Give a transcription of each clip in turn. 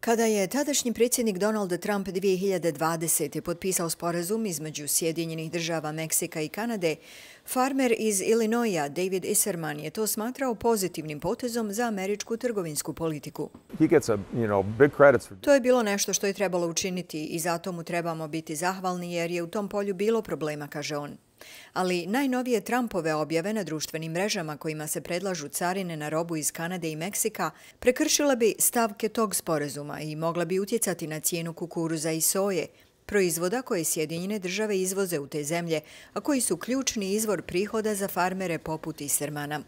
Kada je tadašnji predsjednik Donald Trump 2020. potpisao sporazum između Sjedinjenih država Meksika i Kanade, farmer iz Illinoisa David Isserman je to smatrao pozitivnim potezom za američku trgovinsku politiku. To je bilo nešto što je trebalo učiniti i zato mu trebamo biti zahvalni jer je u tom polju bilo problema, kaže on. Ali najnovije Trumpove objave na društvenim mrežama kojima se predlažu carine na robu iz Kanade i Meksika prekršila bi stavke tog sporezuma i mogla bi utjecati na cijenu kukuruza i soje, proizvoda koje Sjedinjene države izvoze u te zemlje, a koji su ključni izvor prihoda za farmere poput Isermana.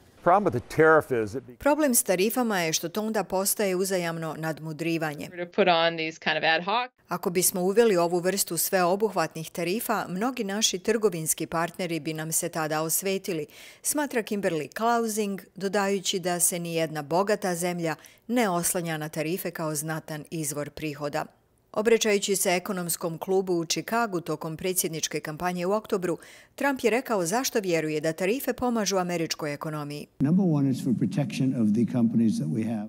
Problem s tarifama je što to onda postaje uzajamno nadmudrivanje. Ako bismo uveli ovu vrstu sveobuhvatnih tarifa, mnogi naši trgovinski partneri bi nam se tada osvetili, smatra Kimberly Klausing, dodajući da se ni jedna bogata zemlja ne oslanja na tarife kao znatan izvor prihoda. Obrećajući se ekonomskom klubu u Čikagu tokom predsjedničke kampanje u oktobru, Trump je rekao zašto vjeruje da tarife pomažu američkoj ekonomiji.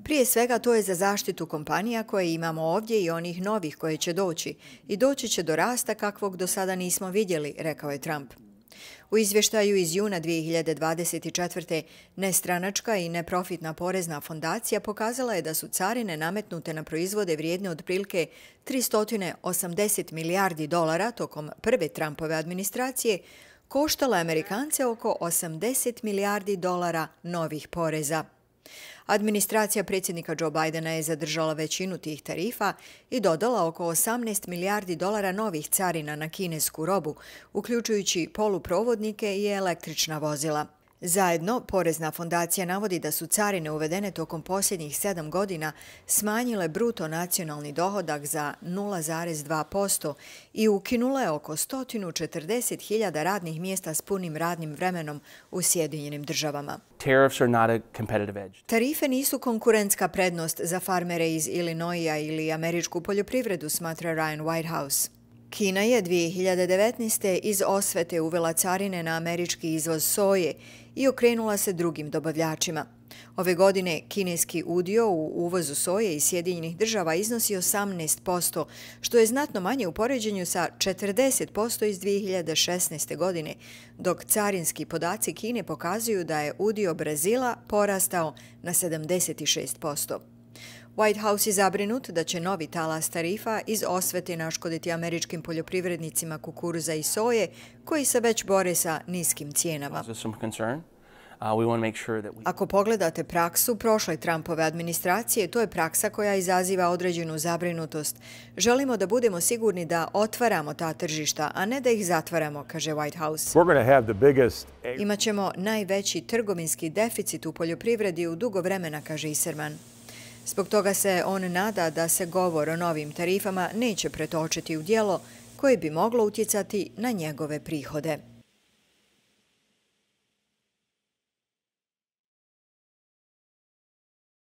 Prije svega to je za zaštitu kompanija koje imamo ovdje i onih novih koje će doći i doći će do rasta kakvog do sada nismo vidjeli, rekao je Trump. U izvještaju iz juna 2024. nestranačka i neprofitna porezna fondacija pokazala je da su carine nametnute na proizvode vrijedne otprilike 380 milijardi dolara tokom prve Trumpove administracije, koštala Amerikance oko 80 milijardi dolara novih poreza. Administracija predsjednika Joe Bidena je zadržala većinu tih tarifa i dodala oko 18 milijardi dolara novih carina na kinesku robu, uključujući poluprovodnike i električna vozila. Zajedno, Porezna fondacija navodi da su carine uvedene tokom posljednjih sedam godina smanjile bruto nacionalni dohodak za 0,2% i ukinule oko 140.000 radnih mjesta s punim radnim vremenom u Sjedinjenim državama. Tarife nisu konkurencka prednost za farmere iz Ilinoija ili američku poljoprivredu, smatra Ryan Whitehouse. Kina je 2019. iz osvete uvela carine na američki izvoz soje i okrenula se drugim dobavljačima. Ove godine kineski udio u uvozu soje iz Sjedinjenih država iznosi 18%, što je znatno manje u poređenju sa 40% iz 2016. godine, dok carinski podaci Kine pokazuju da je udio Brazila porastao na 76%. White House je zabrinut da će novi talas tarifa iz osvete naškoditi američkim poljoprivrednicima kukuruza i soje koji se već bore sa niskim cijenama. Uh, Ako pogledate praksu prošle Trumpove administracije, to je praksa koja izaziva određenu zabrinutost. Želimo da budemo sigurni da otvaramo ta tržišta, a ne da ih zatvaramo, kaže White House. Imaćemo najveći trgovinski deficit u poljoprivredi u dugo vremena, kaže Iserman. Zbog toga se on nada da se govor o novim tarifama neće pretočiti u dijelo koje bi moglo utjecati na njegove prihode.